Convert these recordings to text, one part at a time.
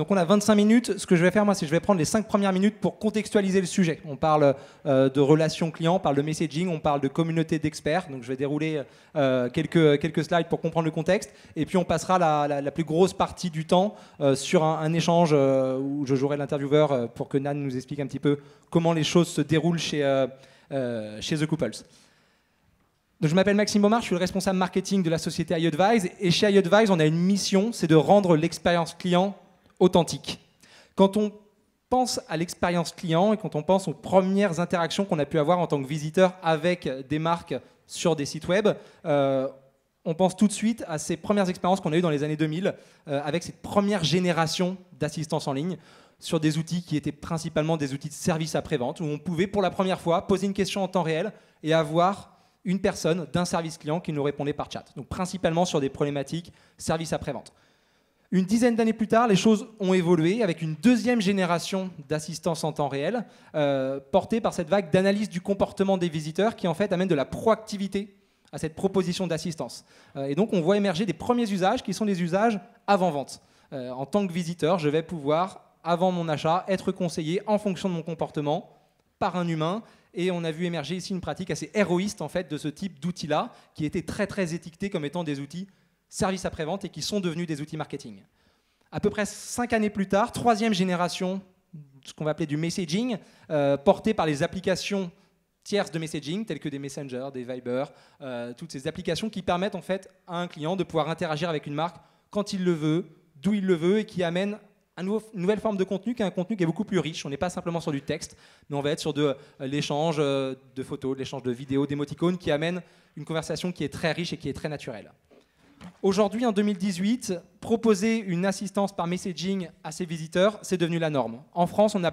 donc on a 25 minutes. Ce que je vais faire, moi, c'est je vais prendre les 5 premières minutes pour contextualiser le sujet. On parle euh, de relations clients, on parle de messaging, on parle de communauté d'experts. Donc je vais dérouler euh, quelques, quelques slides pour comprendre le contexte. Et puis on passera la, plus grosse partie du temps euh, sur un, échange où je jouerai l'intervieweur pour que Nan nous explique un petit peu comment les choses se déroulent chez, chez The Couples. Donc, je m'appelle Maxime omar, je suis le responsable marketing de la société iAdvise. Et chez iAdvise, on a une mission, c'est de rendre l'expérience client authentique. Quand on pense à l'expérience client et quand on pense aux premières interactions qu'on a pu avoir en tant que visiteur avec des marques sur des sites web, euh, on pense tout de suite à ces premières expériences qu'on a eues dans les années 2000 euh, avec cette première génération d'assistance en ligne sur des outils qui étaient principalement des outils de service après-vente où on pouvait pour la première fois poser une question en temps réel et avoir une personne d'un service client qui nous répondait par chat. Donc principalement sur des problématiques service après-vente. Une dizaine d'années plus tard, les choses ont évolué avec une deuxième génération d'assistance en temps réel, euh, portée par cette vague d'analyse du comportement des visiteurs qui en fait amène de la proactivité à cette proposition d'assistance. Euh, et donc on voit émerger des premiers usages qui sont des usages avant-vente. Euh, en tant que visiteur, je vais pouvoir, avant mon achat, être conseillé en fonction de mon comportement par un humain. Et on a vu émerger ici une pratique assez héroïste en fait de ce type d'outils-là, qui était très très étiqueté comme étant des outils services après-vente et qui sont devenus des outils marketing. À peu près cinq années plus tard, troisième génération, ce qu'on va appeler du messaging, euh, porté par les applications tierces de messaging, telles que des messengers, des Viber, euh, toutes ces applications qui permettent en fait à un client de pouvoir interagir avec une marque quand il le veut, d'où il le veut, et qui amène une nouvelle forme de contenu qui est un contenu qui est beaucoup plus riche. On n'est pas simplement sur du texte, mais on va être sur de euh, l'échange de photos, de l'échange de vidéos, d'émoticônes, qui amène une conversation qui est très riche et qui est très naturelle. Aujourd'hui, en 2018, proposer une assistance par messaging à ses visiteurs, c'est devenu la norme. En France, on a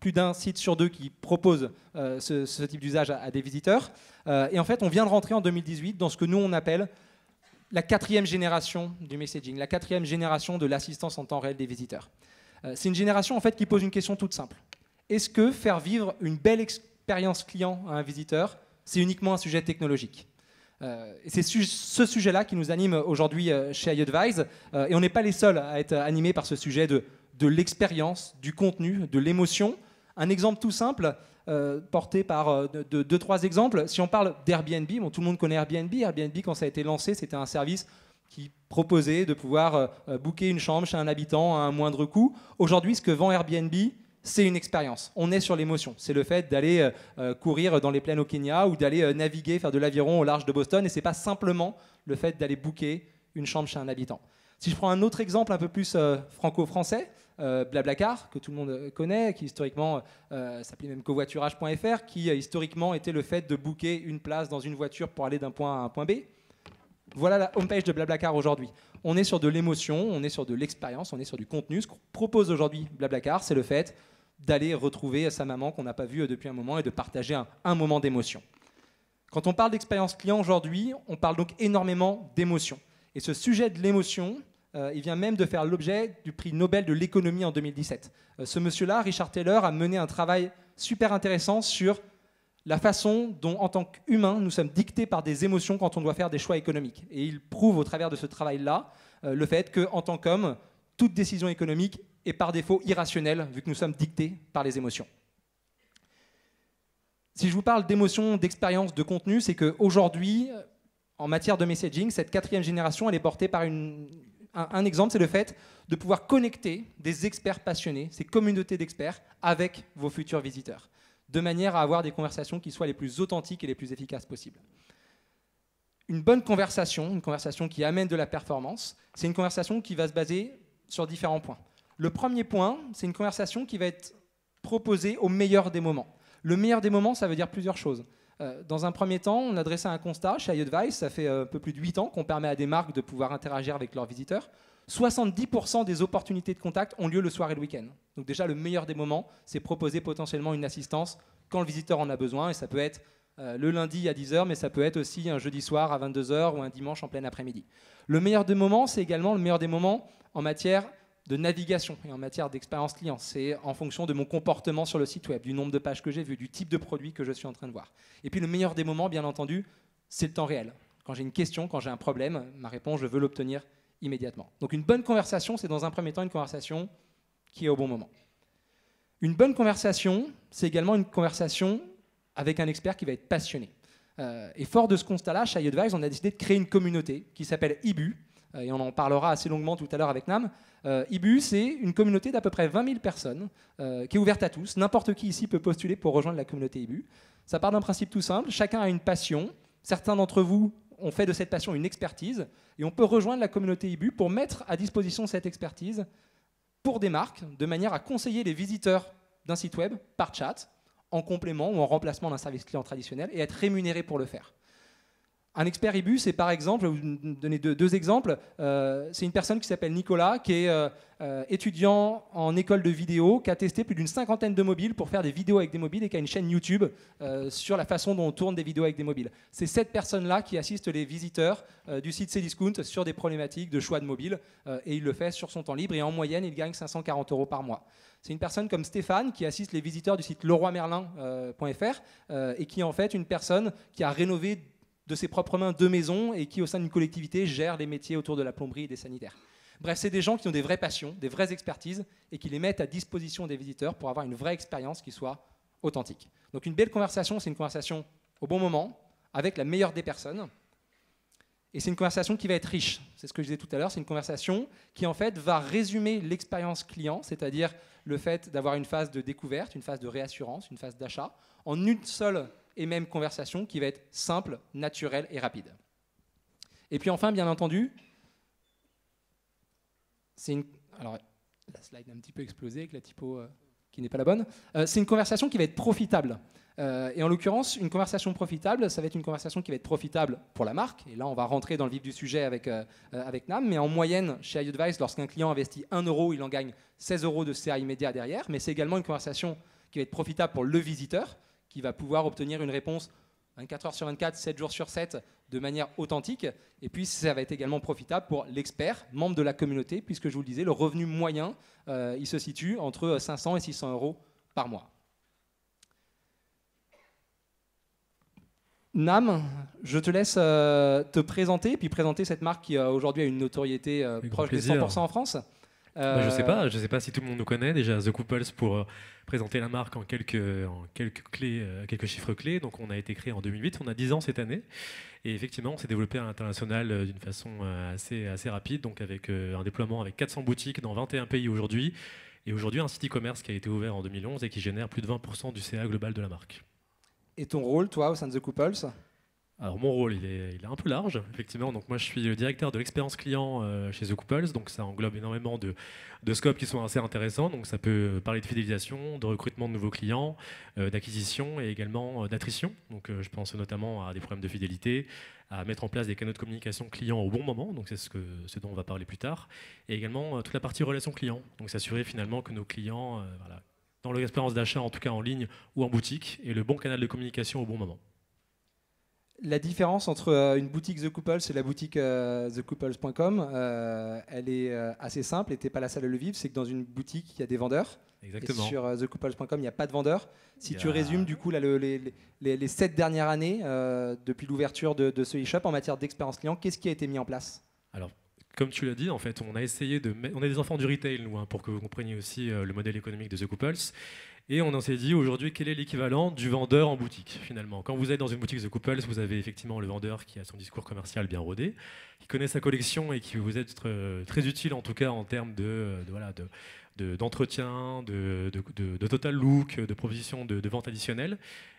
plus d'un site sur deux qui propose euh, ce, type d'usage à, des visiteurs. Euh, et en fait, on vient de rentrer en 2018 dans ce que nous, on appelle la quatrième génération du messaging, la quatrième génération de l'assistance en temps réel des visiteurs. Euh, c'est une génération en fait qui pose une question toute simple. Est-ce que faire vivre une belle expérience client à un visiteur, c'est uniquement un sujet technologique euh, c'est ce sujet-là qui nous anime aujourd'hui euh, chez iAdvise. Euh, et on n'est pas les seuls à être animés par ce sujet de, l'expérience, du contenu, de l'émotion. Un exemple tout simple, porté par de, deux, trois exemples. Si on parle d'Airbnb, tout le monde connaît Airbnb. Airbnb, quand ça a été lancé, c'était un service qui proposait de pouvoir booker une chambre chez un habitant à un moindre coût. Aujourd'hui, ce que vend Airbnb, c'est une expérience. On est sur l'émotion. C'est le fait d'aller euh, euh, courir dans les plaines au Kenya ou d'aller euh, naviguer, faire de l'aviron au large de Boston. Et c'est pas simplement le fait d'aller booker une chambre chez un habitant. Si je prends un autre exemple un peu plus franco-français, Blablacar, que tout le monde connaît, qui historiquement s'appelait même covoiturage.fr, qui historiquement était le fait de booker une place dans une voiture pour aller d'un point à un point B. Voilà la homepage de Blablacar aujourd'hui. On est sur de l'émotion, on est sur de l'expérience, on est sur du contenu. Ce qu'on propose aujourd'hui Blablacar, c'est le fait d'aller retrouver sa maman qu'on n'a pas vue depuis un moment et de partager un, moment d'émotion. Quand on parle d'expérience client aujourd'hui, on parle donc énormément d'émotion. Et ce sujet de l'émotion, euh, il vient même de faire l'objet du prix Nobel de l'économie en 2017. Euh, ce monsieur-là, Richard Taylor, a mené un travail super intéressant sur la façon dont, en tant qu'humain, nous sommes dictés par des émotions quand on doit faire des choix économiques. Et il prouve au travers de ce travail-là euh, le fait qu'en tant qu'homme, toute décision économique et par défaut irrationnel, vu que nous sommes dictés par les émotions. Si je vous parle d'émotions, d'expérience, de contenu, c'est qu'aujourd'hui, euh, en matière de messaging, cette quatrième génération, elle est portée par un exemple, c'est le fait de pouvoir connecter des experts passionnés, ces communautés d'experts, avec vos futurs visiteurs, de manière à avoir des conversations qui soient les plus authentiques et les plus efficaces possibles une bonne conversation, une conversation qui amène de la performance, c'est une conversation qui va se baser sur différents points. Le premier point, c'est une conversation qui va être proposée au meilleur des moments. Le meilleur des moments, ça veut dire plusieurs choses. Euh, dans un premier temps, on a un constat chez iAdvice, ça fait euh, un peu plus de 8 ans qu'on permet à des marques de pouvoir interagir avec leurs visiteurs. 70% des opportunités de contact ont lieu le soir et le week-end. Donc déjà, le meilleur des moments, c'est proposer potentiellement une assistance quand le visiteur en a besoin, et ça peut être euh, le lundi à 10h, mais ça peut être aussi un jeudi soir à 22h ou un dimanche en plein après-midi. Le meilleur des moments, c'est également le meilleur des moments en matière de navigation et en matière d'expérience client. C'est en fonction de mon comportement sur le site web, du nombre de pages que j'ai vues, du type de produit que je suis en train de voir. Et puis le meilleur des moments, bien entendu, c'est le temps réel. Quand j'ai une question, quand j'ai un problème, ma réponse, je veux l'obtenir immédiatement. Donc une bonne conversation, c'est dans un premier temps une conversation qui est au bon moment. Une bonne conversation, c'est également une conversation avec un expert qui va être passionné. Euh, et fort de ce constat-là, chez iAdvise, on a décidé de créer une communauté qui s'appelle IBU, euh, et on en parlera assez longuement tout à l'heure avec Nam. Euh, IBU, c'est une communauté d'à peu près 20 000 personnes euh, qui est ouverte à tous. N'importe qui ici peut postuler pour rejoindre la communauté IBU. Ça part d'un principe tout simple chacun a une passion. Certains d'entre vous ont fait de cette passion une expertise et on peut rejoindre la communauté IBU pour mettre à disposition cette expertise pour des marques de manière à conseiller les visiteurs d'un site web par chat en complément ou en remplacement d'un service client traditionnel et être rémunéré pour le faire. Un expert IBU, c'est par exemple, je vais vous donner deux, deux exemples, euh, c'est une personne qui s'appelle Nicolas, qui est euh, euh, étudiant en école de vidéo, qui a testé plus d'une cinquantaine de mobiles pour faire des vidéos avec des mobiles et qui a une chaîne YouTube sur la façon dont on tourne des vidéos avec des mobiles. C'est cette personne-là qui assiste les visiteurs du site Cdiscount sur des problématiques de choix de mobile et il le fait sur son temps libre et en moyenne, il gagne 540 euros par mois. C'est une personne comme Stéphane qui assiste les visiteurs du site leroymerlin.fr et qui est en fait une personne qui a rénové de ses propres mains de maisons et qui, au sein d'une collectivité, gère les métiers autour de la plomberie et des sanitaires. Bref, c'est des gens qui ont des vraies passions, des vraies expertises et qui les mettent à disposition des visiteurs pour avoir une vraie expérience qui soit authentique. Donc une belle conversation, c'est une conversation au bon moment, avec la meilleure des personnes. Et c'est une conversation qui va être riche. C'est ce que je disais tout à l'heure. C'est une conversation qui, en fait, va résumer l'expérience client, c'est-à-dire le fait d'avoir une phase de découverte, une phase de réassurance, une phase d'achat, en une seule et même conversation qui va être simple, naturelle et rapide. Et puis enfin, bien entendu, c'est une... Alors, la slide a un petit peu explosé avec la typo euh, qui n'est pas la bonne. Euh, c'est une conversation qui va être profitable. Euh, et en l'occurrence, une conversation profitable, ça va être une conversation qui va être profitable pour la marque. Et là, on va rentrer dans le vif du sujet avec, avec NAM. Mais en moyenne, chez iAdvice, lorsqu'un client investit 1 euro, il en gagne 16 euros de CA immédiat derrière. Mais c'est également une conversation qui va être profitable pour le visiteur qui va pouvoir obtenir une réponse 24 heures sur 24, 7 jours sur 7, de manière authentique. Et puis, ça va être également profitable pour l'expert, membre de la communauté, puisque je vous le disais, le revenu moyen, euh, il se situe entre 500 et 600 euros par mois. Nam, je te laisse euh, te présenter, puis présenter cette marque qui euh, aujourd'hui a une notoriété proche des 100% en France. Bah, je sais pas, euh, je sais pas si tout le monde nous connaît déjà The Couples pour euh, présenter la marque en quelques, en quelques clés, euh, quelques chiffres clés. Donc on a été créé en 2008, on a 10 ans cette année, et effectivement on s'est développé à l'international d'une façon assez assez rapide, donc avec un déploiement avec 400 boutiques dans 21 pays aujourd'hui, et aujourd'hui un site e-commerce qui a été ouvert en 2011 et qui génère plus de 20% du CA global de la marque. Et ton rôle, toi, au sein de The Couples alors mon rôle, il est, un peu large, effectivement. Donc moi, je suis le directeur de l'expérience client euh, chez The Couples, donc ça englobe énormément de, scopes qui sont assez intéressants. Donc ça peut euh, parler de fidélisation, de recrutement de nouveaux clients, euh, d'acquisition et également d'attrition. Donc je pense notamment à des problèmes de fidélité, à mettre en place des canaux de communication client au bon moment, donc c'est ce, dont on va parler plus tard, et également toute la partie relation client, donc s'assurer finalement que nos clients, dans leur expérience d'achat en tout cas en ligne ou en boutique, aient le bon canal de communication au bon moment. La différence entre euh, une boutique The Couples et la boutique euh, thecouples.com, euh, elle est assez simple, et t'es pas la salle à le vivre, c'est que dans une boutique, il y a des vendeurs. Exactement. sur thecouples.com, il n'y a pas de vendeurs. Si tu résumes, du coup, les, sept dernières années, depuis l'ouverture de, ce e-shop en matière d'expérience client, qu'est-ce qui a été mis en place Alors, comme tu l'as dit, en fait, on a essayé de. On est des enfants du retail, hein, pour que vous compreniez aussi le modèle économique de The Couples. Et on s'est dit aujourd'hui quel est l'équivalent du vendeur en boutique finalement. Quand vous êtes dans une boutique The Couples, vous avez effectivement le vendeur qui a son discours commercial bien rodé, qui connaît sa collection et qui vous est euh, très, utile en tout cas en termes de, euh, d'entretien, de, total look, de proposition de, vente additionnelle.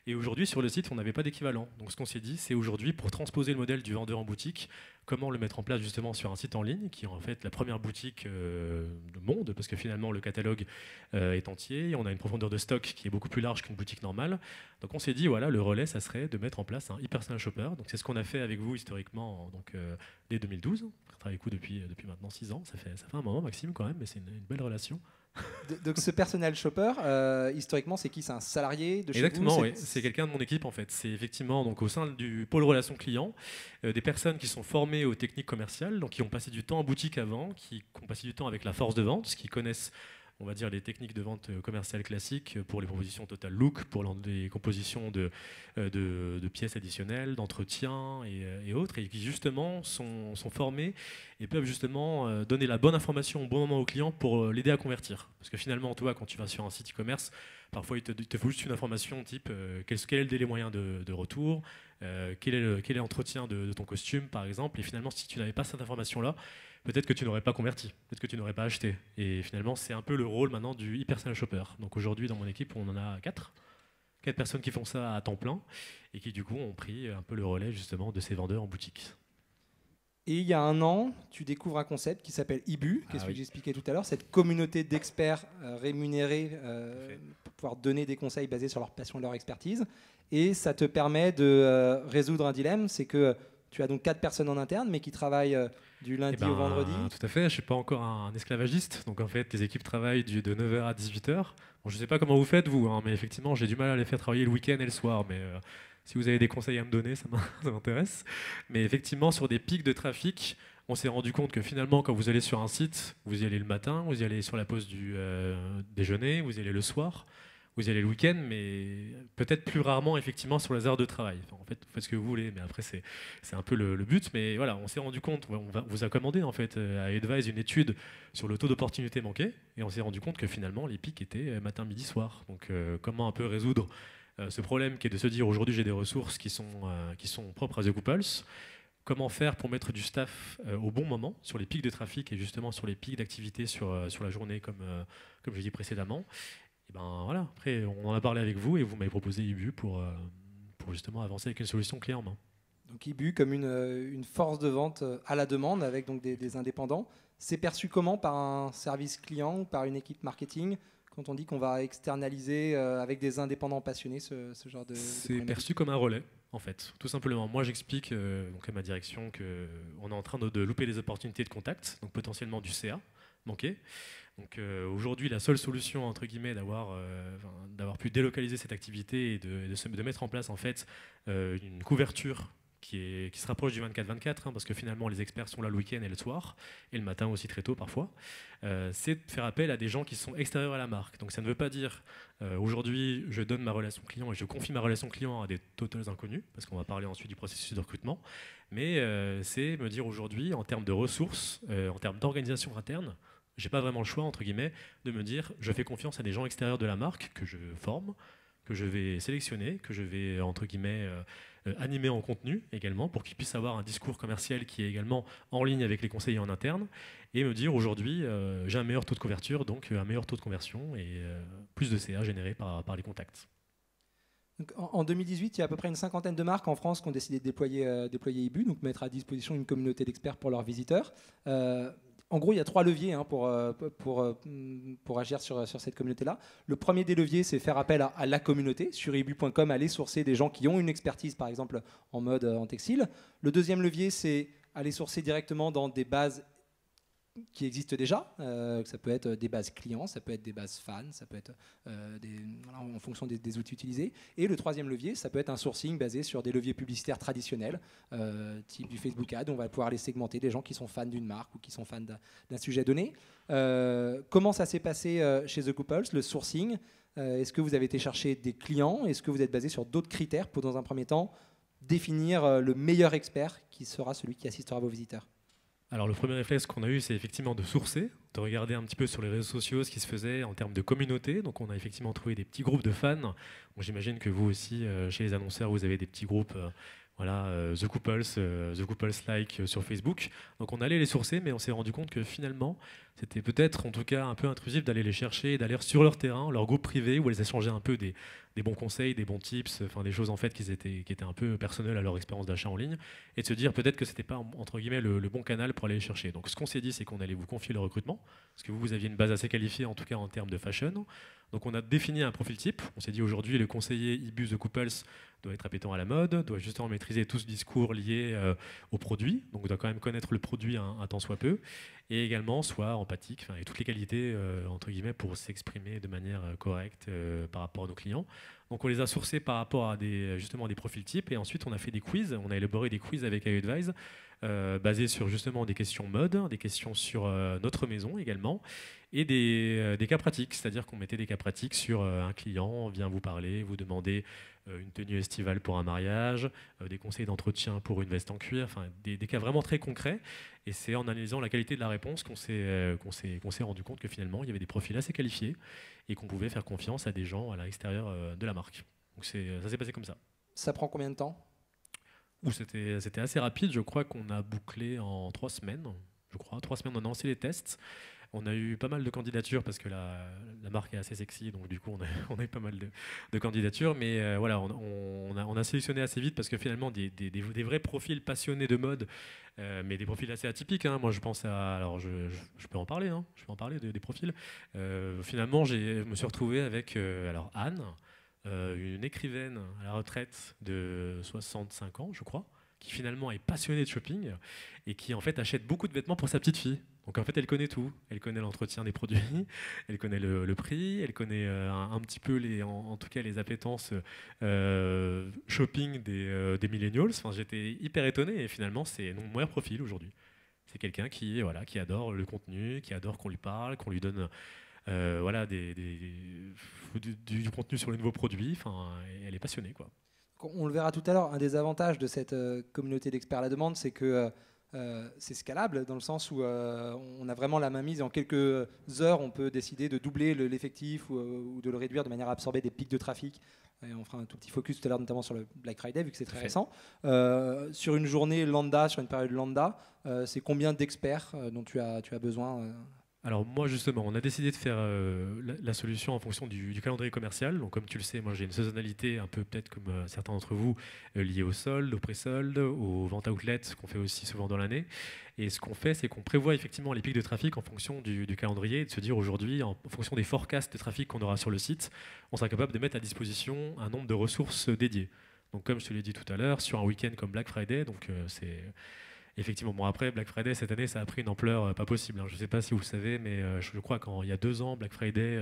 Et aujourd'hui, sur le site, on n'avait pas d'équivalent. Donc ce qu'on s'est dit, c'est aujourd'hui, pour transposer le modèle du vendeur en boutique, comment le mettre en place justement sur un site en ligne, qui est en fait la première boutique euh, du monde, parce que finalement le catalogue euh, est entier, on a une profondeur de stock qui est beaucoup plus large qu'une boutique normale. Donc on s'est dit, voilà, le relais, ça serait de mettre en place un hyper shopper. Donc c'est ce qu'on a fait avec vous historiquement donc, euh, dès 2012. On travaille avec vous depuis, depuis maintenant 6 ans, ça fait, ça fait un moment Maxime quand même, mais c'est une belle relation donc ce personnel shopper, euh, historiquement, c'est qui C'est un salarié de chez Exactement, oui. C'est quelqu'un de mon équipe en fait. C'est effectivement donc au sein du pôle relation client euh, des personnes qui sont formées aux techniques commerciales, donc qui ont passé du temps en boutique avant, qui ont passé du temps avec la force de vente, qui connaissent on va dire, les techniques de vente euh, commerciale classiques euh, pour les propositions Total Look, pour les compositions euh, de, pièces additionnelles, d'entretien et, autres, et qui justement sont, formées formés et peuvent justement donner la bonne information au bon moment au client pour l'aider à convertir. Parce que finalement, toi, quand tu vas sur un site e-commerce, parfois il te, faut juste une information type quel, est le délai moyen de, retour, quel est l'entretien de ton costume, par exemple, et finalement, si tu n'avais pas cette information-là, peut-être que tu n'aurais pas converti, peut-être que tu n'aurais pas acheté. Et finalement, c'est un peu le rôle maintenant du e-personal shopper. Donc aujourd'hui, dans mon équipe, on en a quatre. Quatre personnes qui font ça à temps plein et qui, du coup, ont pris un peu le relais justement de ces vendeurs en boutique. Et il y a un an, tu découvres un concept qui s'appelle IBU, ah qui ce que j'expliquais tout à l'heure, cette communauté d'experts euh, rémunérés euh, pour pouvoir donner des conseils basés sur leur passion et leur expertise. Et ça te permet de euh, résoudre un dilemme, c'est que tu as donc quatre personnes en interne, mais qui travaillent du eh lundi au ben, vendredi Tout à fait, je ne suis pas encore un, esclavagiste, donc en fait les équipes travaillent du, de 9h à 18h. je ne sais pas comment vous faites vous, hein, mais effectivement j'ai du mal à les faire travailler le week-end et le soir, mais euh, si vous avez des conseils à me donner, ça m'intéresse. Mais effectivement sur des pics de trafic, on s'est rendu compte que finalement, quand vous allez sur un site, vous y allez le matin, vous y allez sur la pause du euh, déjeuner, vous y allez le soir vous y allez le week-end, mais peut-être plus rarement effectivement sur les heures de travail. en fait, vous faites ce que vous voulez, mais après c'est, c'est un peu le, but. Mais voilà, on s'est rendu compte, on, vous a commandé en fait euh, à Advise une étude sur le taux d'opportunité manqué, et on s'est rendu compte que finalement les pics étaient euh, matin, midi, soir. Donc euh, comment un peu résoudre ce problème qui est de se dire aujourd'hui j'ai des ressources qui sont, qui sont propres à The Couples comment faire pour mettre du staff au bon moment sur les pics de trafic et justement sur les pics d'activité sur, sur la journée comme, comme je l'ai dit précédemment eh ben voilà, après, on en a parlé avec vous et vous m'avez proposé Ibu pour, euh, pour justement avancer avec une solution clé en main. Donc Ibu comme une, euh, force de vente euh, à la demande avec donc des, indépendants. C'est perçu comment par un service client ou par une équipe marketing quand on dit qu'on va externaliser avec des indépendants passionnés ce, genre de. C'est perçu comme un relais, en fait, tout simplement. Moi, j'explique à ma direction qu'on est en train de, louper des opportunités de contact, donc potentiellement du CA manquer. Donc euh, aujourd'hui, la seule solution, entre guillemets, d'avoir euh, d'avoir pu délocaliser cette activité et de, de, mettre en place en fait euh, une couverture qui, est, qui se rapproche du 24-24, hein, parce que finalement les experts sont là le week-end et le soir, et le matin aussi très tôt parfois, c'est de faire appel à des gens qui sont extérieurs à la marque. Donc ça ne veut pas dire aujourd'hui je donne ma relation client et je confie ma relation client à des totales inconnus, parce qu'on va parler ensuite du processus de recrutement, mais c'est me dire aujourd'hui en termes de ressources, en termes d'organisation interne, j'ai pas vraiment le choix, entre guillemets, de me dire je fais confiance à des gens extérieurs de la marque que je forme, que je vais sélectionner, que je vais, euh, entre guillemets, euh, euh, animer en contenu également, pour qu'ils puissent avoir un discours commercial qui est également en ligne avec les conseillers en interne, et me dire aujourd'hui, j'ai un meilleur taux de couverture, donc un meilleur taux de conversion et plus de CA généré par, les contacts. en 2018, il y a à peu près une cinquantaine de marques en France qui ont décidé de déployer, déployer IBU, donc mettre à disposition une communauté d'experts pour leurs visiteurs. En gros, il y a trois leviers hein, pour, euh, pour, euh, pour, agir sur, cette communauté-là. Le premier des leviers, c'est faire appel à, la communauté. Sur ebu.com, aller sourcer des gens qui ont une expertise, par exemple, en mode euh, en textile. Le deuxième levier, c'est aller sourcer directement dans des bases qui existent déjà. Euh, ça peut être des bases clients, ça peut être des bases fans, ça peut être euh, en fonction des, outils utilisés. Et le troisième levier, ça peut être un sourcing basé sur des leviers publicitaires traditionnels, euh, type du Facebook Ad. On va pouvoir les segmenter, des gens qui sont fans d'une marque ou qui sont fans d'un sujet donné. comment ça s'est passé chez The Couples, le sourcing Est-ce que vous avez été chercher des clients Est-ce que vous êtes basé sur d'autres critères pour, dans un premier temps, définir le meilleur expert qui sera celui qui assistera vos visiteurs alors le premier réflexe qu'on a eu, c'est effectivement de sourcer, de regarder un petit peu sur les réseaux sociaux ce qui se faisait en termes de communauté. Donc on a effectivement trouvé des petits groupes de fans. J'imagine que vous aussi, euh, chez les annonceurs, vous avez des petits groupes euh, voilà, euh, The Couples, euh, The Couples Like euh, sur Facebook. Donc on allait les sourcer, mais on s'est rendu compte que finalement, c'était peut-être en tout cas un peu intrusif d'aller les chercher, d'aller sur leur terrain, leur groupe privé, où elles échangeaient un peu des, bons conseils, des bons tips, enfin des choses en fait qui étaient, un peu personnelles à leur expérience d'achat en ligne, et de se dire peut-être que ce n'était pas entre guillemets le, bon canal pour aller les chercher. Donc ce qu'on s'est dit, c'est qu'on allait vous confier le recrutement, parce que vous, vous aviez une base assez qualifiée en tout cas en termes de fashion. Donc on a défini un profil type. On s'est dit aujourd'hui, le conseiller Ibus The Couples, doit être appétant à la mode, doit justement maîtriser tout ce discours lié euh, au produit, donc doit quand même connaître le produit un, temps soit peu, et également soit empathique, et toutes les qualités, euh, entre guillemets, pour s'exprimer de manière euh, correcte par rapport à nos clients. Donc on les a sourcés par rapport à des, justement des profils types, et ensuite on a fait des quiz, on a élaboré des quiz avec iAdvise euh, basé sur justement des questions mode, des questions sur euh, notre maison également, et euh, des, cas pratiques, c'est-à-dire qu'on mettait des cas pratiques sur un client vient vous parler, vous demander une tenue estivale pour un mariage, des conseils d'entretien pour une veste en cuir, enfin des, cas vraiment très concrets. Et c'est en analysant la qualité de la réponse qu'on s'est rendu compte que finalement il y avait des profils assez qualifiés et qu'on pouvait faire confiance à des gens à l'extérieur de la marque. Donc ça s'est passé comme ça. Ça prend combien de temps où c'était, assez rapide. Je crois qu'on a bouclé en trois semaines. Je crois, trois semaines, on a lancé les tests. On a eu pas mal de candidatures parce que la, marque est assez sexy, donc du coup on a, eu pas mal de, candidatures. Mais euh, voilà, on, on, a, sélectionné assez vite parce que finalement des, des vrais profils passionnés de mode, euh, mais des profils assez atypiques. Hein. Moi je pense à, alors je, peux en parler, je peux en parler hein. des profils. Euh, finalement, je me suis retrouvé avec alors Anne. Euh, une écrivaine à la retraite de 65 ans, je crois, qui finalement est passionnée de shopping et qui en fait achète beaucoup de vêtements pour sa petite fille. Donc en fait, elle connaît tout. Elle connaît l'entretien des produits, elle connaît le, prix, elle connaît euh, un, petit peu les, en, tout cas les appétences euh, shopping des, des millennials. Enfin, j'étais hyper étonné et finalement, c'est mon meilleur profil aujourd'hui. C'est quelqu'un qui voilà, qui adore le contenu, qui adore qu'on lui parle, qu'on lui donne euh, voilà, du, contenu sur les nouveaux produits. elle est passionnée, quoi. On le verra tout à l'heure. Un des avantages de cette euh, communauté d'experts à la demande, c'est que euh, c'est scalable dans le sens où on a vraiment la main mise. En quelques heures, on peut décider de doubler l'effectif ou, de le réduire de manière à absorber des pics de trafic. Et on fera un tout petit focus tout à l'heure, notamment sur le Black Friday, vu que c'est très récent. sur une journée lambda, sur une période lambda, c'est combien d'experts dont tu as besoin alors moi justement, on a décidé de faire euh, la, solution en fonction du, calendrier commercial. Donc comme tu le sais, moi j'ai une saisonnalité un peu peut-être comme euh, certains d'entre vous euh, liée au solde, au pré solde aux ventes outlet qu'on fait aussi souvent dans l'année. Et ce qu'on fait, c'est qu'on prévoit effectivement les pics de trafic en fonction du, calendrier et de se dire aujourd'hui, en, fonction des forecasts de trafic qu'on aura sur le site, on sera capable de mettre à disposition un nombre de ressources dédiées. Donc comme je te l'ai dit tout à l'heure, sur un week-end comme Black Friday, donc c'est Effectivement, après, Black Friday, cette année, ça a pris une ampleur euh, pas possible. Hein. Je ne sais pas si vous savez, mais euh, je crois qu'il y a deux ans, Black Friday,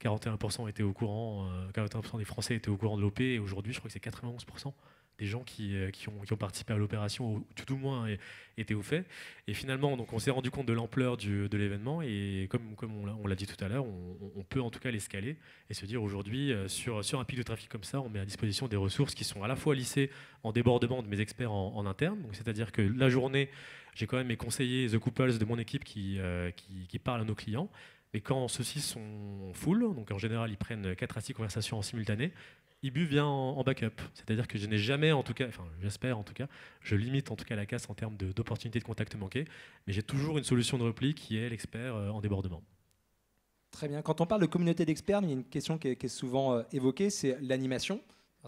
41% euh, étaient au courant, 41% des Français étaient au courant de l'OP, et aujourd'hui, je crois que c'est 91% des gens euh, qui, ont, participé à l'opération, tout au moins étaient au fait. Et finalement, donc, on s'est rendu compte de l'ampleur de l'événement, et comme, comme on l'a dit tout à l'heure, on, peut en tout cas l'escaler et se dire aujourd'hui, euh, sur, sur un pic de trafic comme ça, on met à disposition des ressources qui sont à la fois lissées en débordement de mes experts en, en interne, c'est-à-dire que la journée, j'ai quand même mes conseillers The Couples de mon équipe qui, euh, qui, qui parlent à nos clients. Mais quand ceux-ci sont full, donc en général ils prennent 4 à 6 conversations en simultané, Ibu vient en, backup. C'est-à-dire que je n'ai jamais, en tout cas, enfin j'espère en tout cas, je limite en tout cas la casse en termes d'opportunités de, contact manqué, mais j'ai toujours une solution de repli qui est l'expert euh, en débordement. Très bien. Quand on parle de communauté d'experts, il y a une question qui est, souvent euh, évoquée, c'est l'animation.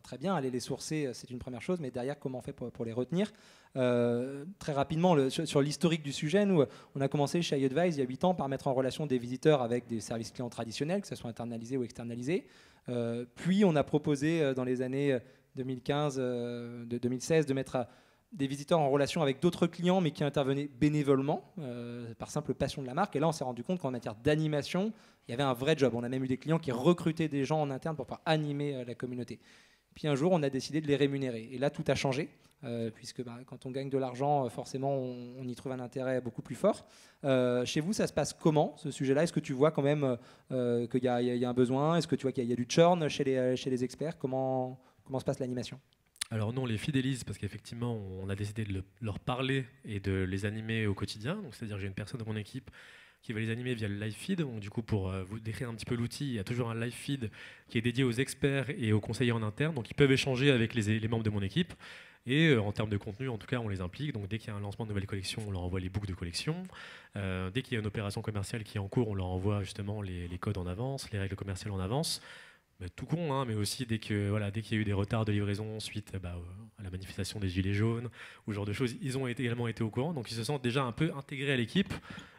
très bien, aller les sourcer, euh, c'est une première chose, mais derrière, comment on fait pour, les retenir Très rapidement, sur, sur l'historique du sujet, nous, on a commencé chez iAdvise il y a 8 ans par mettre en relation des visiteurs avec des services clients traditionnels, que ce soit internalisés ou externalisés. Euh, puis on a proposé euh, dans les années 2015, euh, de 2016 de mettre des visiteurs en relation avec d'autres clients, mais qui intervenaient bénévolement, par simple passion de la marque. Et là, on s'est rendu compte qu'en matière d'animation, il y avait un vrai job. On a même eu des clients qui recrutaient des gens en interne pour pouvoir animer la communauté. Puis un jour, on a décidé de les rémunérer. Et là, tout a changé. Euh, puisque bah, quand on gagne de l'argent, euh, forcément, on, y trouve un intérêt beaucoup plus fort. Euh, chez vous, ça se passe comment, ce sujet-là Est-ce que tu vois quand même qu'il y, a un besoin Est-ce que tu vois qu'il y, a du churn chez les, chez les experts comment, se passe l'animation alors non, les fidélise parce qu'effectivement, on a décidé de leur parler et de les animer au quotidien. c'est-à-dire que j'ai une personne dans mon équipe qui va les animer via le live feed. Donc, du coup, pour vous décrire un petit peu l'outil, il y a toujours un live feed qui est dédié aux experts et aux conseillers en interne. Donc, ils peuvent échanger avec les membres de mon équipe. Et euh, en termes de contenu, en tout cas, on les implique. Donc dès qu'il y a un lancement de nouvelle collection, on leur envoie les books de collection. Euh, dès qu'il y a une opération commerciale qui est en cours, on leur envoie justement les codes en avance, les règles commerciales en avance. Bah, tout con, hein, mais aussi dès que voilà, dès qu'il y a eu des retards de livraison suite bah, euh, à la manifestation des Gilets jaunes ou ce genre de choses, ils ont également été au courant. Donc ils se sentent déjà un peu intégrés à l'équipe,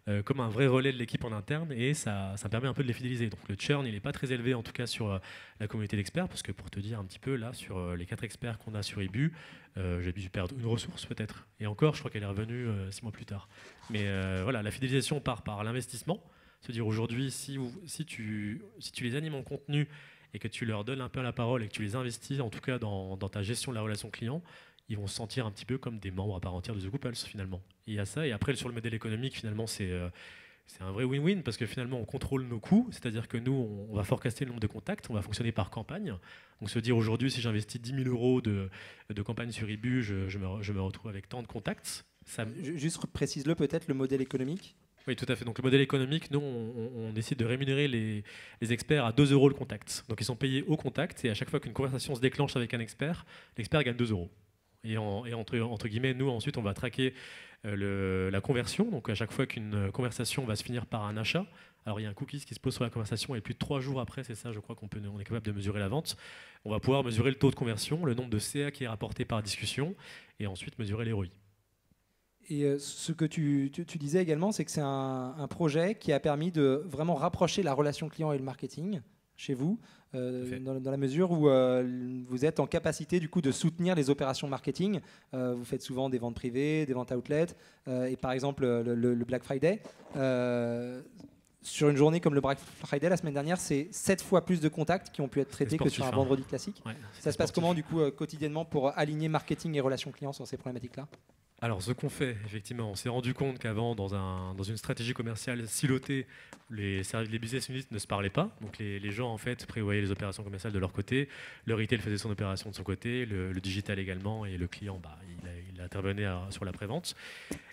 euh, comme un vrai relais de l'équipe en interne, et ça, ça permet un peu de les fidéliser. Donc le churn, il n'est pas très élevé en tout cas sur euh, la communauté d'experts, parce que pour te dire un petit peu, là, sur les quatre experts qu'on a sur IBU, j'ai dû perdre une ressource peut-être. Et encore, je crois qu'elle est revenue six mois plus tard. Mais voilà, la fidélisation part par l'investissement. Se dire aujourd'hui, si, si, tu, si tu les animes en contenu et que tu leur donnes un peu la parole et que tu les investis, en tout cas dans, ta gestion de la relation client, ils vont se sentir un petit peu comme des membres à part entière de The Couples, finalement. Il y a ça. Et après, sur le modèle économique, finalement, c'est. Euh, c'est un vrai win-win parce que finalement on contrôle nos coûts, c'est-à-dire que nous on va forecaster le nombre de contacts, on va fonctionner par campagne. Donc se dire aujourd'hui si j'investis 10 000 euros de, campagne sur Ibu, je, me, retrouve avec tant de contacts. Ça... Juste précise-le peut-être le modèle économique oui, tout à fait. Donc le modèle économique, nous, on, décide de rémunérer les, experts à 2 euros le contact. Donc ils sont payés au contact et à chaque fois qu'une conversation se déclenche avec un expert, l'expert gagne 2 euros. Et, entre, guillemets, nous, ensuite, on va traquer euh, la conversion. Donc à chaque fois qu'une conversation va se finir par un achat, alors il y a un cookies qui se pose sur la conversation et plus de trois jours après, c'est ça, je crois qu'on peut, on est capable de mesurer la vente. On va pouvoir mesurer le taux de conversion, le nombre de CA qui est rapporté par discussion et ensuite mesurer les ROI. Et euh, ce que tu, disais également, c'est que c'est un, projet qui a permis de vraiment rapprocher la relation client et le marketing chez vous, euh, dans, la mesure où euh, vous êtes en capacité du coup de soutenir les opérations marketing. vous faites souvent des ventes privées, des ventes outlet, et par exemple le, le Black Friday sur une journée comme le Black Friday la semaine dernière, c'est 7 fois plus de contacts qui ont pu être traités que sur un hein. vendredi classique. ça se passe comment du coup euh, quotidiennement pour aligner marketing et relations clients sur ces problématiques-là alors, ce qu'on fait, effectivement, on s'est rendu compte qu'avant, dans, un, dans, une stratégie commerciale silotée, les, les business units ne se parlaient pas. Donc, les, les, gens, en fait, prévoyaient les opérations commerciales de leur côté. Le retail faisait son opération de son côté, le, digital également, et le client, bah, il, intervenait euh, sur la prévente.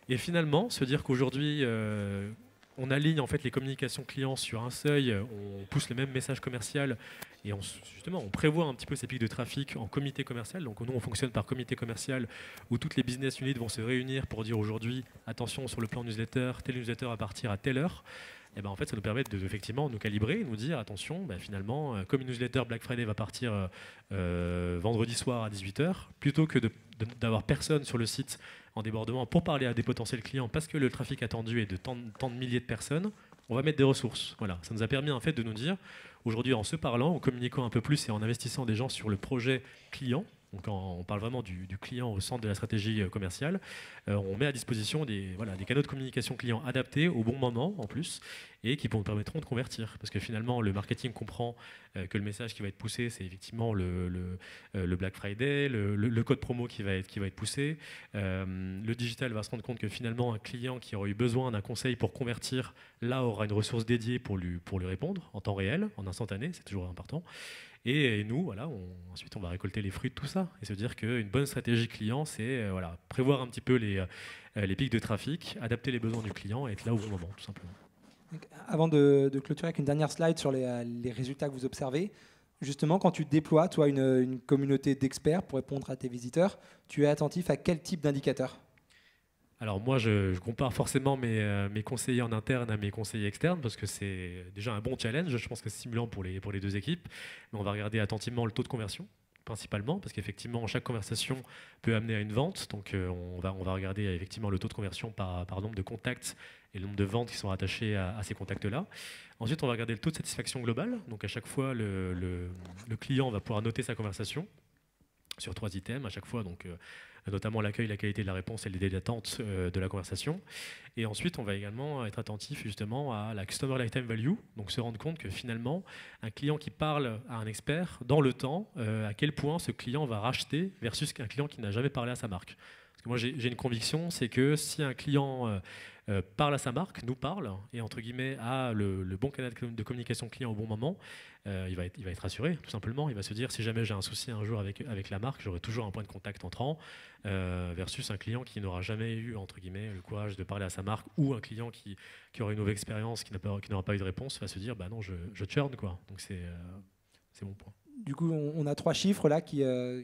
Et finalement, se dire qu'aujourd'hui, euh, on aligne en fait les communications clients sur un seuil, on pousse le même message commercial et on, justement on prévoit un petit peu ces pics de trafic en comité commercial. Donc nous on fonctionne par comité commercial où toutes les business units vont se réunir pour dire aujourd'hui attention sur le plan newsletter, tel newsletter à partir à telle heure. Et eh ben en fait ça nous permet de effectivement nous calibrer, nous dire attention ben, finalement euh, comme une newsletter Black Friday va partir euh, euh, vendredi soir à 18h, plutôt que d'avoir personne sur le site en débordement pour parler à des potentiels clients parce que le trafic attendu est de tant, de milliers de personnes, on va mettre des ressources. Voilà, ça nous a permis en fait de nous dire aujourd'hui en se parlant, en communiquant un peu plus et en investissant des gens sur le projet client. Donc on parle vraiment du, client au centre de la stratégie euh, commerciale. Euh, on met à disposition des, voilà, des canaux de communication client adaptés au bon moment en plus et qui permettront de convertir. Parce que finalement, le marketing comprend euh, que le message qui va être poussé, c'est effectivement le, le, euh, Black Friday, le, code promo qui va être, qui va être poussé. Euh, le digital va se rendre compte que finalement, un client qui aurait eu besoin d'un conseil pour convertir, là, aura une ressource dédiée pour lui, pour lui répondre en temps réel, en instantané, c'est toujours important. Et, nous, voilà, ensuite, on va récolter les fruits de tout ça et se dire qu'une bonne stratégie client, c'est voilà, prévoir un petit peu les, les pics de trafic, adapter les besoins du client et être là au bon moment, tout simplement. Avant de, clôturer avec une dernière slide sur les, euh, résultats que vous observez, justement, quand tu déploies, toi, une, communauté d'experts pour répondre à tes visiteurs, tu es attentif à quel type d'indicateur alors moi, je, compare forcément mes, euh, mes, conseillers en interne à mes conseillers externes parce que c'est déjà un bon challenge. Je pense que c'est stimulant pour les, pour les deux équipes. Mais on va regarder attentivement le taux de conversion principalement, parce qu'effectivement, chaque conversation peut amener à une vente. Donc, euh, on, va, on va regarder euh, effectivement le taux de conversion par, nombre de contacts et le nombre de ventes qui sont rattachées à, ces contacts-là. Ensuite, on va regarder le taux de satisfaction global. Donc, à chaque fois, le, client va pouvoir noter sa conversation sur trois items à chaque fois. Donc, euh, notamment l'accueil, la qualité de la réponse et les délais d'attente euh, de la conversation. Et ensuite, on va également être attentif justement à la Customer Lifetime Value, donc se rendre compte que finalement, un client qui parle à un expert, dans le temps, euh, à quel point ce client va racheter versus un client qui n'a jamais parlé à sa marque moi, j'ai une conviction, c'est que si un client euh, euh, parle à sa marque, nous parle, et entre guillemets a le, bon canal de communication client au bon moment, euh, il, va être, rassuré, tout simplement. Il va se dire, si jamais j'ai un souci un jour avec, la marque, j'aurai toujours un point de contact entrant, versus un client qui n'aura jamais eu, entre guillemets, le courage de parler à sa marque, ou un client qui, qui aura une nouvelle expérience, qui n'aura pas, pas, eu de réponse, va se dire, bah non, je, je churn, quoi. Donc c'est mon point du coup, on, a trois chiffres là qui, euh,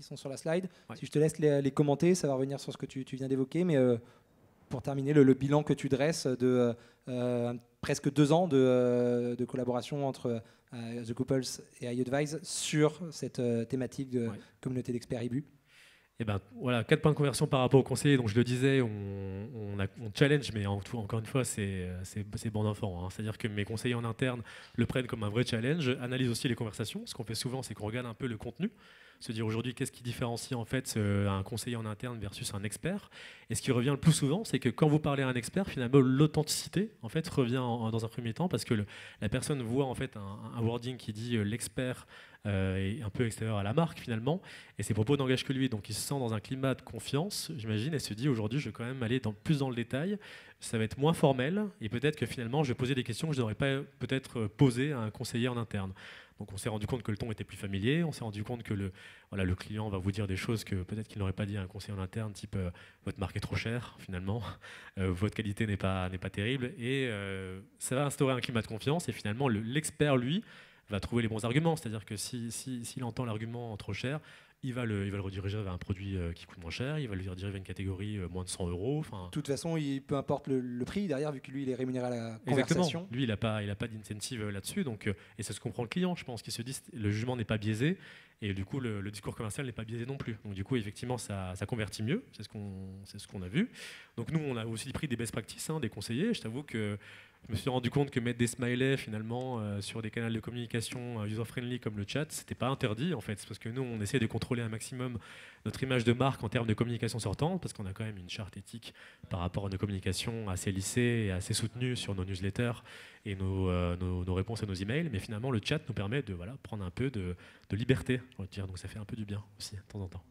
sont sur la slide. Si je te laisse les, commenter, ça va revenir sur ce que tu, viens d'évoquer. Mais euh, pour terminer, le, bilan que tu dresses de euh, presque deux ans de, collaboration entre The Couples et iAdvise sur cette thématique de communauté d'experts IBU. Eh ben voilà, 4 points de conversion par rapport au conseillers. Donc je le disais, on, on, challenge, mais encore une fois, c'est bon d'enfant. Hein. C'est-à-dire que mes conseillers en interne le prennent comme un vrai challenge, analysent aussi les conversations. Ce qu'on fait souvent, c'est qu'on regarde un peu le contenu se dire aujourd'hui qu'est-ce qui différencie en fait euh, un conseiller en interne versus un expert. Et ce qui revient le plus souvent, c'est que quand vous parlez à un expert, finalement l'authenticité en fait revient dans un premier temps parce que la personne voit en fait un, wording qui dit euh, l'expert euh, est un peu extérieur à la marque finalement, et ses propos n'engagent que lui. Donc il se sent dans un climat de confiance, j'imagine, et se dit aujourd'hui je vais quand même aller dans, plus dans le détail, ça va être moins formel, et peut-être que finalement je vais poser des questions que je n'aurais pas peut-être posées à un conseiller en interne. Donc on s'est rendu compte que le ton était plus familier, on s'est rendu compte que le, voilà, le client va vous dire des choses que peut-être qu'il n'aurait pas dit à un conseiller en interne, type euh, votre marque est trop chère finalement, euh, votre qualité n'est pas, n'est pas terrible, et euh, ça va instaurer un climat de confiance, et finalement l'expert, lui, va trouver les bons arguments, c'est-à-dire que s'il entend l'argument trop cher, il va, le, il va le rediriger vers un produit euh, qui coûte moins cher, il va le rediriger vers une catégorie euh, moins de 100 euros. De toute façon, il, peu importe le, prix derrière, vu que lui, il est rémunéré à la conversation. Exactement. Lui, il n'a pas, il a pas d'incentive euh, là-dessus. Donc, et ça se comprend le client, je pense, qui se dit le jugement n'est pas biaisé et du coup, le, discours commercial n'est pas biaisé non plus. Donc, du coup, effectivement, ça, ça convertit mieux. C'est ce qu'on ce qu'on a vu. Donc, nous, on a aussi pris des best practices, hein, des conseillers. Je t'avoue que je me suis rendu compte que mettre des smileys finalement sur des canaux de communication user-friendly comme le chat, c'était pas interdit en fait. c'est Parce que nous, on essaie de contrôler un maximum notre image de marque en termes de communication sortante, parce qu'on a quand même une charte éthique par rapport à nos communications assez lissées et assez soutenues sur nos newsletters et euh, nos, nos, réponses à nos emails. Mais finalement, le chat nous permet de voilà, prendre un peu de, de liberté, on va dire. Donc ça fait un peu du bien aussi, de temps en temps.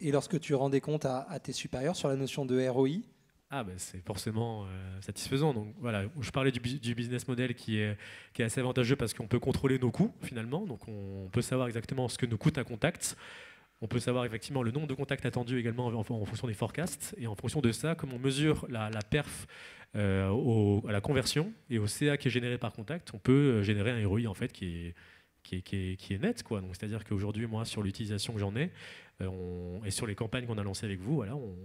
Et lorsque tu rendais compte à, à tes supérieurs sur la notion de ROI, ah ben c'est forcément euh, satisfaisant. Donc voilà, je parlais du, business model qui est, est assez avantageux parce qu'on peut contrôler nos coûts finalement, donc on, peut savoir exactement ce que nous coûte un contact. On peut savoir effectivement le nombre de contacts attendus également en, fonction des forecasts et en fonction de ça, comme on mesure la, perf euh, à la conversion et au CA qui est généré par contact, on peut euh, générer un ROI en fait qui est, qui est, net. Quoi. Donc, c'est-à-dire qu'aujourd'hui, moi, sur l'utilisation que j'en ai, et sur les campagnes qu'on a lancées avec vous, voilà, on,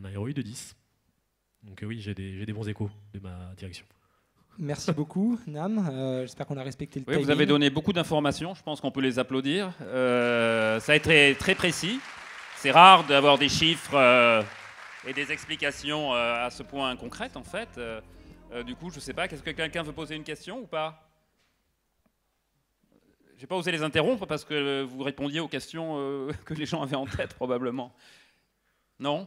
on a un ROI de 10. Donc euh, oui, j'ai des, des, bons échos de ma direction. Merci beaucoup, Nam. Euh, j'espère qu'on a respecté le oui, Vous avez donné beaucoup d'informations. Je pense qu'on peut les applaudir. Euh, ça a été très précis. C'est rare d'avoir des chiffres et des explications à ce point concrètes, en fait. du coup, je ne sais pas, est-ce que quelqu'un veut poser une question ou pas J'ai pas osé les interrompre parce que vous répondiez aux questions que les gens avaient en tête, probablement. Non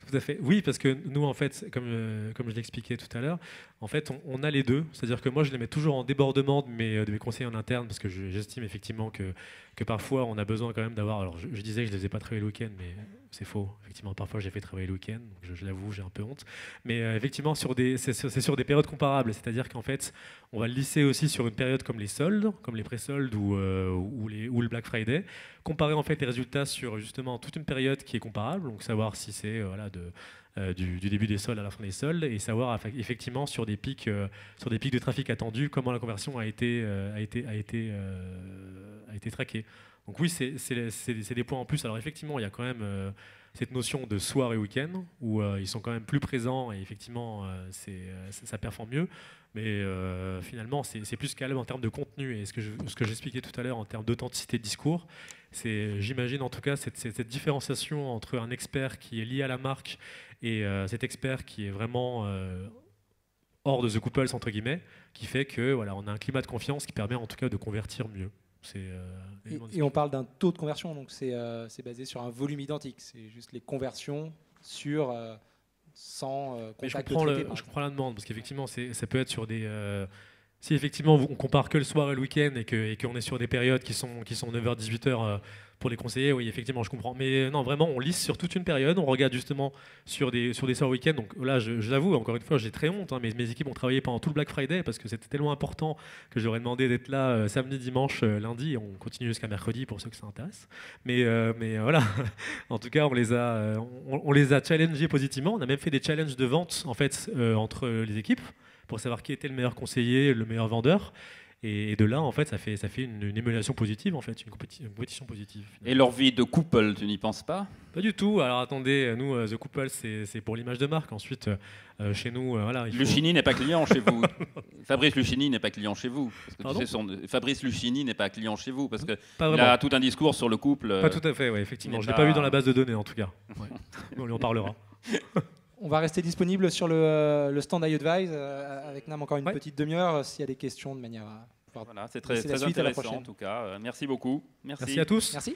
Oui, parce que nous, en fait, comme, euh, comme je l'expliquais tout à l'heure, en fait, on, a les deux. C'est-à-dire que moi, je les mets toujours en débordement de mes, euh, de conseils en interne, parce que j'estime effectivement que, que parfois, on a besoin quand même d'avoir. Alors, je, disais que je ne les ai pas travaillés le week-end, mais c'est faux. Effectivement, parfois, j'ai fait travailler le week-end, je, l'avoue, j'ai un peu honte. Mais euh, sur effectivement, c'est sur, des périodes comparables. C'est-à-dire qu'en fait, on va le lisser aussi sur une période comme les soldes, comme les pré-soldes ou, ou, ou le Black Friday, comparer en fait les résultats sur justement toute une période qui est comparable, donc savoir si c'est voilà, de euh, euh, du, début des sols à la fin des sols et savoir effectivement sur des pics, euh, sur des pics de trafic attendus comment la conversion a été, a été, a été, a été traquée. Donc oui, c'est des points en plus. Alors effectivement, il y a quand même cette notion de soir et week-end, où euh, ils sont quand même plus présents et effectivement, euh, euh, ça, performe mieux. Mais finalement, c'est plus calme en termes de contenu. Et ce que j'expliquais tout à l'heure en termes d'authenticité de discours, c'est, j'imagine en tout cas, cette, différenciation entre un expert qui est lié à la marque et cet expert qui est vraiment hors de The Couples, entre guillemets, qui fait que voilà, on a un climat de confiance qui permet en tout cas de convertir mieux. Euh, et, et, on parle d'un taux de conversion, donc euh, c'est basé sur un volume identique. C'est juste les conversions sur 100 euh, sans euh, je comprends la demande, parce qu'effectivement, ça peut être sur des, si effectivement on compare que le soir et le week-end et qu'on est sur des périodes qui sont, qui sont 9h, euh, 18h pour les conseillers, oui, effectivement, je comprends. Mais euh, non, vraiment, on lisse sur toute une période. On regarde justement sur des, sur des soirs week-end. Donc là, je, l'avoue, encore une fois, j'ai très honte. Hein. mais mes équipes ont travaillé pendant tout le Black Friday parce que c'était tellement important que j'aurais demandé d'être là euh, samedi, dimanche, lundi. on continue jusqu'à mercredi pour ceux que ça intéresse. Mais, mais voilà, en tout cas, on les, a, on, les a challengés positivement. On a même fait des challenges de vente en fait entre les équipes pour savoir qui était le meilleur conseiller, le meilleur vendeur. Et de là, en fait, ça fait, ça fait une, émulation positive, en fait, une, compétition, positive. Et leur vie de couple, tu n'y penses pas Pas du tout. Alors attendez, nous, euh, The Couple, c'est pour l'image de marque. Ensuite, euh, euh, chez nous, euh, voilà. n'est pas client chez vous. Fabrice Lucini n'est pas client chez vous. son... Fabrice Lucini n'est pas client chez vous parce que il a tout un discours sur le couple. Pas tout à fait, oui, effectivement. Je ne l'ai pas... vu dans la base de données, en tout cas. on lui en parlera. On va rester disponible sur le, euh, stand iAdvise euh, avec Nam encore une petite demi-heure euh, s'il y a des questions de manière à pouvoir. Voilà, c'est très, très intéressant en tout cas. merci beaucoup. Merci. merci à tous. Merci.